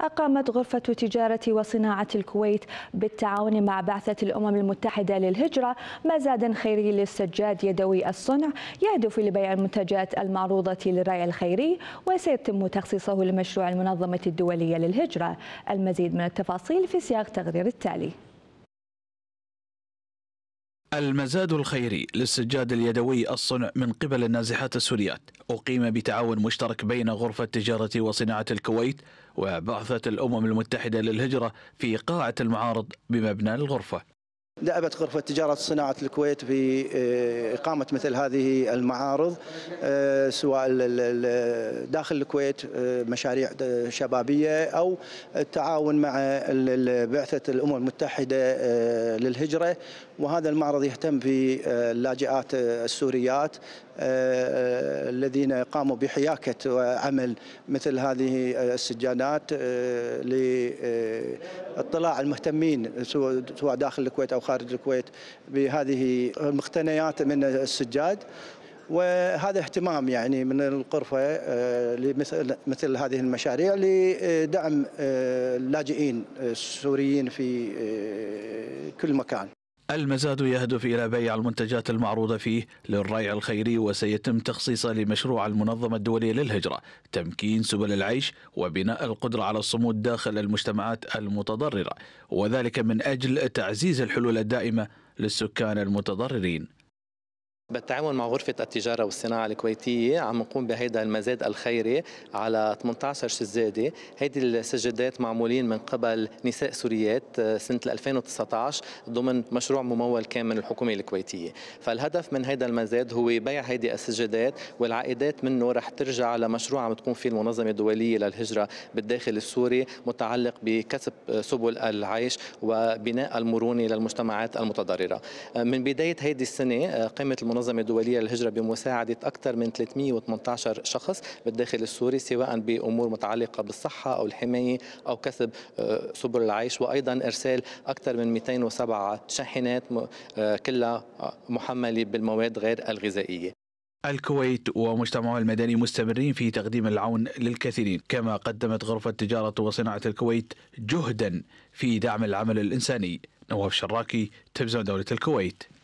أقامت غرفة تجارة وصناعة الكويت بالتعاون مع بعثة الأمم المتحدة للهجرة مزادا خيري للسجاد يدوي الصنع يهدف لبيع المنتجات المعروضة للرعي الخيري وسيتم تخصيصه لمشروع المنظمة الدولية للهجرة المزيد من التفاصيل في سياق تقرير التالي المزاد الخيري للسجاد اليدوي الصنع من قبل النازحات السوريات أقيم بتعاون مشترك بين غرفة تجارة وصناعة الكويت وبعثة الأمم المتحدة للهجرة في قاعة المعارض بمبنى الغرفة دأبت غرفة تجارة صناعة الكويت في آه، إقامة مثل هذه المعارض آه، سواء داخل الكويت آه، مشاريع شبابية أو التعاون مع بعثة الأمم المتحدة للهجرة وهذا المعرض يهتم في اللاجئات السوريات الذين قاموا بحياكة وعمل مثل هذه السجانات لاطلاع المهتمين سواء داخل الكويت أو خارج الكويت بهذه المقتنيات من السجاد وهذا اهتمام يعني من القرفة آه، لمثل مثل هذه المشاريع لدعم آه، اللاجئين السوريين في آه، كل مكان المزاد يهدف إلى بيع المنتجات المعروضة فيه للريع الخيري وسيتم تخصيصه لمشروع المنظمة الدولية للهجرة تمكين سبل العيش وبناء القدرة على الصمود داخل المجتمعات المتضررة وذلك من أجل تعزيز الحلول الدائمة للسكان المتضررين بالتعاون مع غرفة التجارة والصناعة الكويتية عم نقوم بهيدا المزاد الخيري على 18 سجادة هيدي السجادات معمولين من قبل نساء سوريات آه، سنة 2019 ضمن مشروع ممول كان من الحكومة الكويتية فالهدف من هيدا المزاد هو بيع هيدي السجادات والعائدات منه رح ترجع لمشروع عم تقوم فيه المنظمة الدولية للهجرة بالداخل السوري متعلق بكسب آه، سبل العيش وبناء المرونة للمجتمعات المتضررة آه، من بداية هيدي السنة قامت المنظمة المنظمة الدولية للهجرة بمساعدة أكثر من 318 شخص بالداخل السوري سواء بأمور متعلقة بالصحة أو الحماية أو كسب آه، سبل العيش وأيضا إرسال أكثر من 207 شاحنات آه، كلها آه، محملة بالمواد غير الغذائية الكويت ومجتمعها المدني مستمرين في تقديم العون للكثيرين كما قدمت غرفة تجارة وصناعة الكويت جهدا في دعم العمل الإنساني نواف شراكي تلفزيون دولة الكويت